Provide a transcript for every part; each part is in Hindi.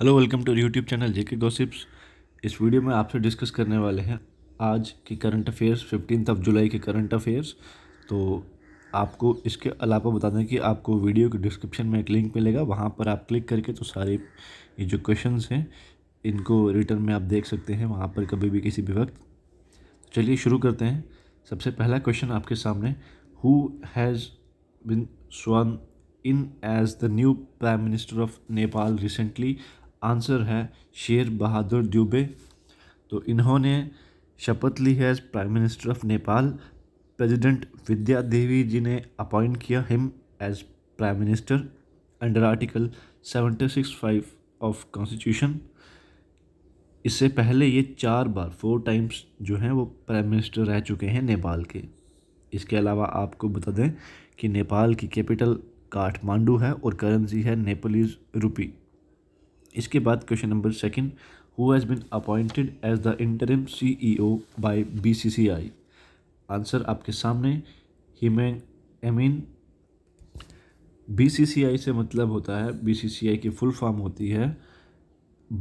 Hello welcome to YouTube channel JK gossips इस वीडियो में आपसे डिस्कस करने वाले हैं आज के current affairs fifteen of July के करंट अफेयर्स तो आपको इसके अलावा बता दें कि आपको वीडियो के डिस्क्रिप्शन में एक लिंक मिलेगा वहाँ पर आप क्लिक करके तो सारे ये जो क्वेश्चन हैं इनको रिटर्न में आप देख सकते हैं वहाँ पर कभी भी किसी भी वक्त चलिए शुरू करते हैं सबसे पहला क्वेश्चन आपके सामने who has been sworn in as the new prime minister of Nepal recently answer है शेर बहादुर द्यूबे तो इन्होंने शपथ ली है prime minister of Nepal president Vidya Devi ji ने अपॉइंट किया him as prime minister under article seventy six five of constitution इससे पहले ये चार बार फोर टाइम्स जो हैं वो प्राइम मिनिस्टर रह चुके हैं नेपाल के इसके अलावा आपको बता दें कि नेपाल की कैपिटल काठमांडू है और करेंसी है नेपालीज रुपी इसके बाद question number second who has been appointed as the interim CEO by BCCI answer आपके सामने हिमेंग एमिन बीसीसीआई से मतलब होता है बीसीसीआई की फुल फॉर्म होती है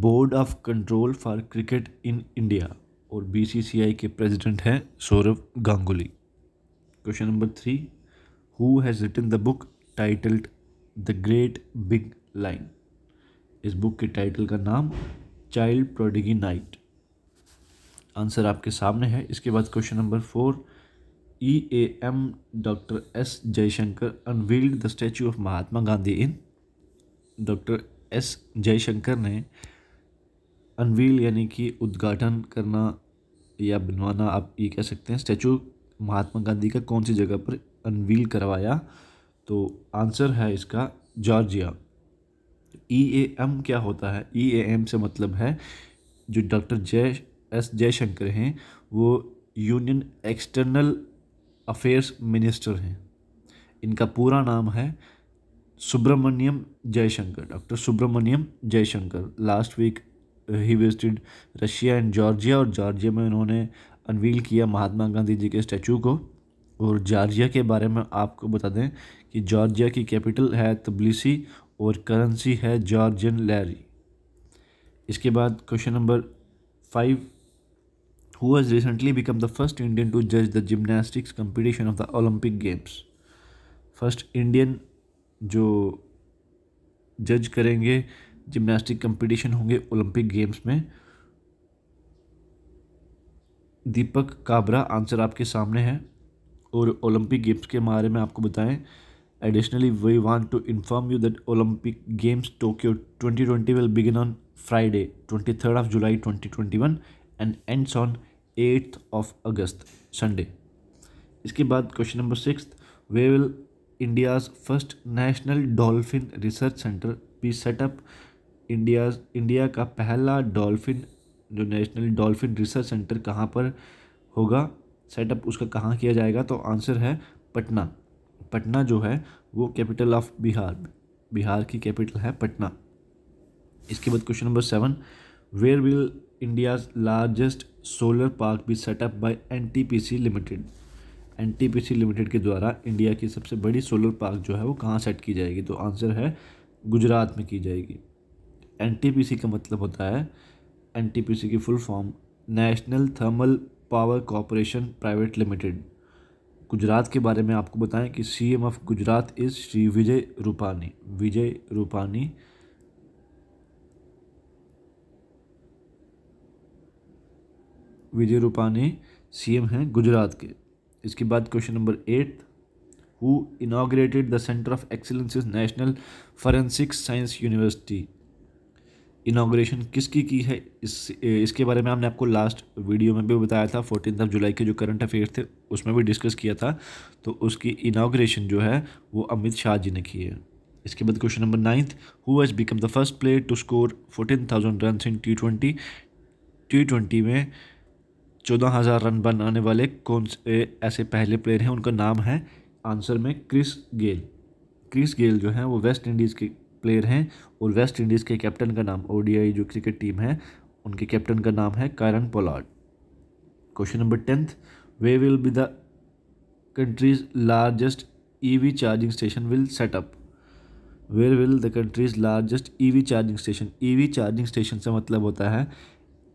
board of control for cricket in India और बीसीसीआई के प्रेसिडेंट हैं Sourav Ganguly question number three who has written the book titled the great big line इस बुक के टाइटल का नाम चाइल्ड प्रोडिगी नाइट आंसर आपके सामने है इसके बाद question number four E A M doctor S Jaishankar unveiled the statue of Mahatma Gandhi in doctor S Jaishankar ने अनवील यानी कि उद्घाटन करना या बनवाना आप ये कह सकते हैं स्टैचू महात्मा गांधी का कौन सी जगह पर अनवील करवाया तो आंसर है इसका जॉर्जिया ई ए एम क्या होता है ई ए एम से मतलब है जो डॉक्टर जय एस जयशंकर हैं वो यूनियन एक्सटर्नल अफेयर्स मिनिस्टर हैं इनका पूरा नाम है Subramanyam Jaishankar doctor Subramanyam Jaishankar last week ही विजिटेड रशिया एंड जॉर्जिया और जॉर्जिया में उन्होंने अनवील किया महात्मा गांधी जी के स्टैचू को और जॉर्जिया के बारे में आपको बता दें कि जॉर्जिया की कैपिटल है तबलीसी और करेंसी है जॉर्जियन लैरी इसके बाद question number five who has recently become the first Indian to जज the gymnastics competition of the Olympic games first Indian जो जज करेंगे जिम्नास्टिक कंपटीशन होंगे ओलंपिक गेम्स में दीपक काबरा आंसर आपके सामने है और ओलंपिक गेम्स के बारे में आपको बताएं Additionally, we want to inform you that Olympic Games Tokyo 2020 will begin on Friday, 23rd of July 2021 and ends on 8th of August, Sunday. इसके बाद question number six where will India's first national dolphin research centre be set up India India का पहला डॉल्फिन जो नेशनल डॉल्फिन रिसर्च सेंटर कहाँ पर होगा सेटअप उसका कहाँ किया जाएगा तो आंसर है पटना पटना जो है वो कैपिटल ऑफ बिहार बिहार की कैपिटल है पटना इसके बाद question number seven where will India largest solar park be set up P C limited C limited के द्वारा इंडिया की सबसे बड़ी सोलर पार्क जो है वो कहाँ सेट की जाएगी तो आंसर है गुजरात में की जाएगी सी का मतलब होता है सी की full form national thermal power corporation private limited Gujarat के बारे में आपको बताएं कि C M of Gujarat is Shri Vijay Rupani Vijay Rupani Vijay Rupani CM हैं गुजरात के इसके बाद question number eight who inaugurated the centre of excellence national forensic science university inauguration किसकी की है इस इसके बारे में हमने आपको लास्ट वीडियो में भी बताया था फोर्टीन ऑफ जुलाई के जो करंट अफेयर थे उसमें भी डिस्कस किया था तो उसकी इनाग्रेशन जो है वो अमित शाह जी ने की है इसके बाद question number ninth who has become the first player to score fourteen thousand run in T twenty T twenty में चौदह हज़ार रन बनाने वाले कौन से ऐसे पहले प्लेयर हैं उनका नाम है आंसर में क्रिस गेल क्रिस गेल जो है वो वेस्ट इंडीज़ के प्लेयर हैं और वेस्ट इंडीज़ के कैप्टन का नाम ओडीआई जो क्रिकेट टीम है उनके कैप्टन का नाम है Kieron Pollard question number tenth where will be the country's largest EV charging station will set up where will the country's largest EV charging station EV charging station से मतलब होता है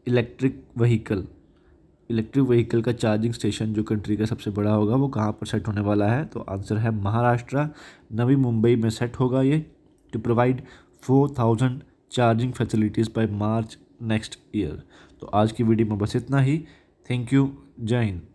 इलेक्ट्रिक व्हीकल इलेक्ट्रिक व्हीकल का चार्जिंग स्टेशन जो कंट्री का सबसे बड़ा होगा वो कहाँ पर सेट होने वाला है तो आंसर है महाराष्ट्र नवी मुंबई में सेट होगा ये to provide 4000 charging facilities by March next year. तो आज की वीडियो में बस इतना ही थैंक यू जय हिंद